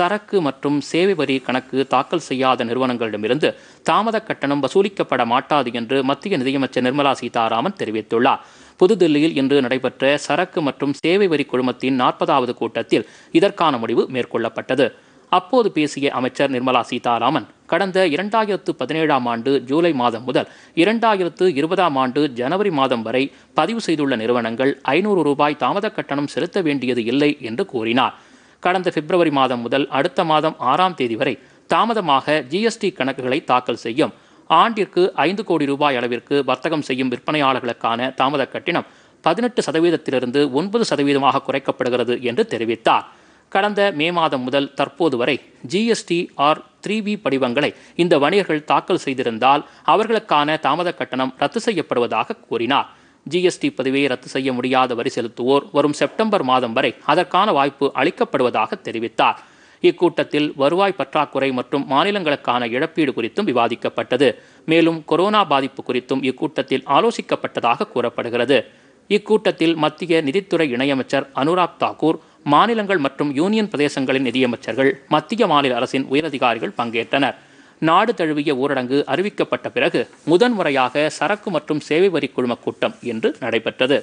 சரக்கு மற்றும் சேவை வரி கணக்கு தாக்கல் செய்யாத நிறுவனங்களிடமிருந்து தாமத கட்டணம் வசூலிக்கப்பட மாட்டாது என்று மத்திய நிதியமைச்சர் நிர்மலா சீதாராமன் தெரிவித்துள்ளார் புதுதில்லியில் இன்று நடைபெற்ற சரக்கு மற்றும் சேவை வரி குழுமத்தின் நாற்பதாவது கூட்டத்தில் இதற்கான முடிவு மேற்கொள்ளப்பட்டது அப்போது பேசிய அமைச்சர் நிர்மலா சீதாராமன் கடந்த இரண்டாயிரத்து பதினேழாம் ஆண்டு ஜூலை மாதம் முதல் இரண்டாயிரத்து இருபதாம் ஆண்டு ஜனவரி மாதம் வரை பதிவு செய்துள்ள நிறுவனங்கள் ஐநூறு ரூபாய் தாமத கட்டணம் செலுத்த வேண்டியது இல்லை என்று கூறினார் கடந்த பிப்ரவரி மாதம் முதல் அடுத்த மாதம் ஆறாம் தேதி வரை தாமதமாக ஜிஎஸ்டி கணக்குகளை தாக்கல் செய்யும் ஆண்டிற்கு ஐந்து கோடி ரூபாய் அளவிற்கு வர்த்தகம் செய்யும் விற்பனையாளர்களுக்கான தாமத கட்டணம் பதினெட்டு சதவீதத்திலிருந்து ஒன்பது சதவீதமாக குறைக்கப்படுகிறது என்று தெரிவித்தார் கடந்த மே மாதம் முதல் தற்போது வரை ஜிஎஸ்டி ஆர் த்ரீ பி படிவங்களை இந்த வணிகர்கள் தாக்கல் செய்திருந்தால் அவர்களுக்கான தாமத கட்டணம் ரத்து செய்யப்படுவதாக கூறினார் ஜிஎஸ்டி பதிவை ரத்து செய்ய முடியாத வரி செலுத்துவோர் வரும் செப்டம்பர் மாதம் வரை அதற்கான வாய்ப்பு அளிக்கப்படுவதாக தெரிவித்தார் இக்கூட்டத்தில் வருவாய் பற்றாக்குறை மற்றும் மாநிலங்களுக்கான இழப்பீடு குறித்தும் விவாதிக்கப்பட்டது மேலும் கொரோனா பாதிப்பு குறித்தும் இக்கூட்டத்தில் ஆலோசிக்கப்பட்டதாக கூறப்படுகிறது இக்கூட்டத்தில் மத்திய நிதித்துறை இணையமைச்சர் அனுராக் தாக்கூர் மாநிலங்கள் மற்றும் யூனியன் பிரதேசங்களின் நிதியமைச்சர்கள் மத்திய மாநில அரசின் உயரதிகாரிகள் பங்கேற்றனர் நாடு தழுவிய ஊரடங்கு அறிவிக்கப்பட்ட பிறகு முதன்முறையாக சரக்கு மற்றும் சேவை வரி குழும கூட்டம் இன்று நடைபெற்றது